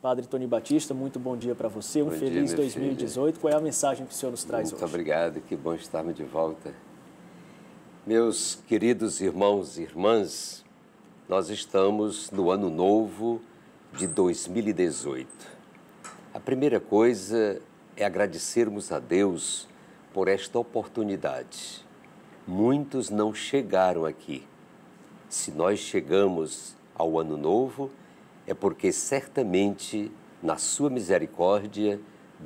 Padre Tony Batista, muito bom dia para você. Um feliz 2018. Filho. Qual é a mensagem que o senhor nos traz muito hoje? Muito obrigado, que bom estarmos de volta. Meus queridos irmãos e irmãs, nós estamos no ano novo de 2018. A primeira coisa é agradecermos a Deus por esta oportunidade. Muitos não chegaram aqui. Se nós chegamos ao ano novo, é porque certamente, na sua misericórdia,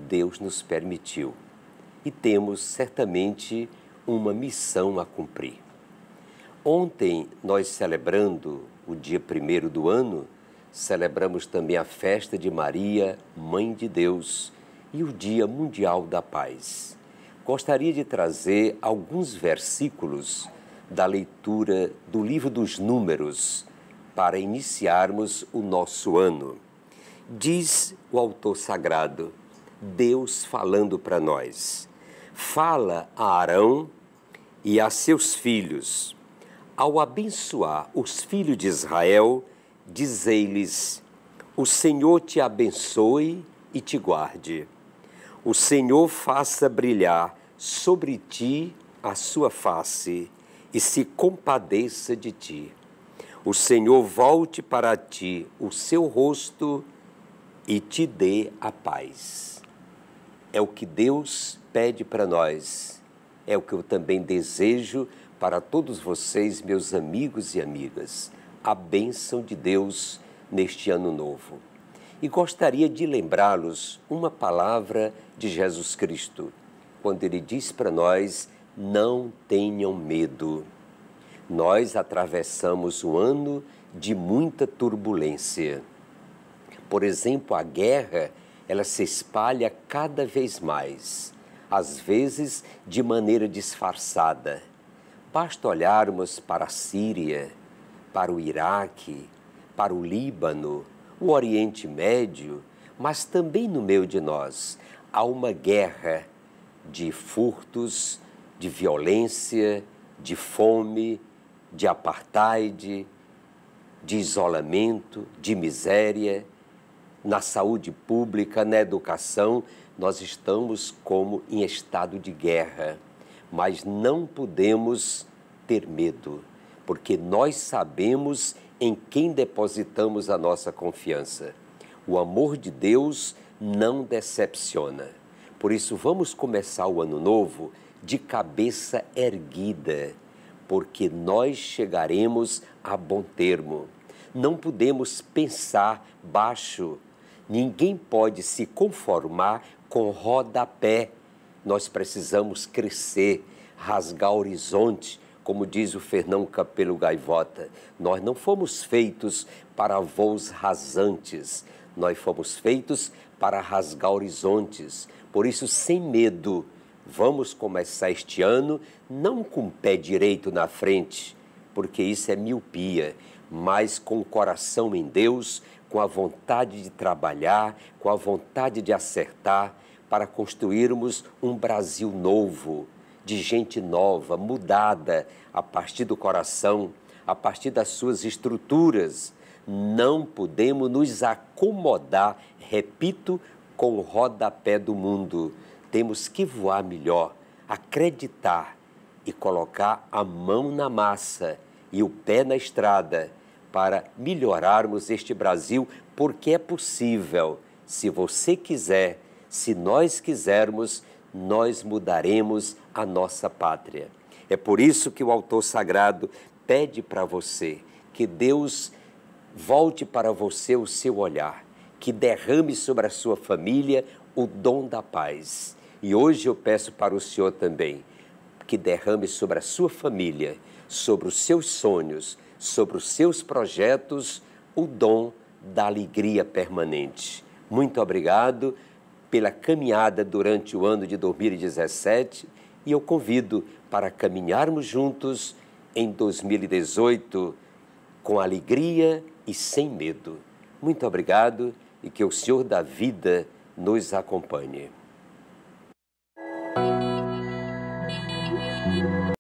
Deus nos permitiu e temos certamente uma missão a cumprir. Ontem, nós celebrando o dia primeiro do ano, celebramos também a festa de Maria, Mãe de Deus, e o Dia Mundial da Paz. Gostaria de trazer alguns versículos da leitura do livro dos Números, para iniciarmos o nosso ano. Diz o autor sagrado, Deus falando para nós: Fala a Arão e a seus filhos. Ao abençoar os filhos de Israel, dizei-lhes: O Senhor te abençoe e te guarde. O Senhor faça brilhar sobre ti a sua face e se compadeça de ti o Senhor volte para ti o seu rosto e te dê a paz. É o que Deus pede para nós, é o que eu também desejo para todos vocês, meus amigos e amigas, a bênção de Deus neste ano novo. E gostaria de lembrá-los uma palavra de Jesus Cristo, quando ele diz para nós: não tenham medo nós atravessamos um ano de muita turbulência. Por exemplo, a guerra, ela se espalha cada vez mais, às vezes de maneira disfarçada. Basta olharmos para a Síria, para o Iraque, para o Líbano, o Oriente Médio, mas também no meio de nós há uma guerra de furtos, de violência, de fome, de apartheid, de isolamento, de miséria, na saúde pública, na educação, nós estamos como em estado de guerra, mas não podemos ter medo, porque nós sabemos em quem depositamos a nossa confiança. O amor de Deus não decepciona. Por isso, vamos começar o ano novo de cabeça erguida porque nós chegaremos a bom termo. Não podemos pensar baixo. Ninguém pode se conformar com rodapé. Nós precisamos crescer, rasgar horizonte, como diz o Fernão Capelo Gaivota. Nós não fomos feitos para voos rasantes, nós fomos feitos para rasgar horizontes. Por isso, sem medo, Vamos começar este ano não com o pé direito na frente, porque isso é miopia, mas com o coração em Deus, com a vontade de trabalhar, com a vontade de acertar, para construirmos um Brasil novo, de gente nova, mudada, a partir do coração, a partir das suas estruturas. Não podemos nos acomodar, repito, com o rodapé do mundo. Temos que voar melhor, acreditar e colocar a mão na massa e o pé na estrada para melhorarmos este Brasil, porque é possível. Se você quiser, se nós quisermos, nós mudaremos a nossa pátria. É por isso que o autor sagrado pede para você que Deus volte para você o seu olhar, que derrame sobre a sua família o dom da paz e hoje eu peço para o Senhor também que derrame sobre a sua família, sobre os seus sonhos, sobre os seus projetos, o dom da alegria permanente. Muito obrigado pela caminhada durante o ano de 2017 e eu convido para caminharmos juntos em 2018 com alegria e sem medo. Muito obrigado e que o Senhor da vida nos acompanhe.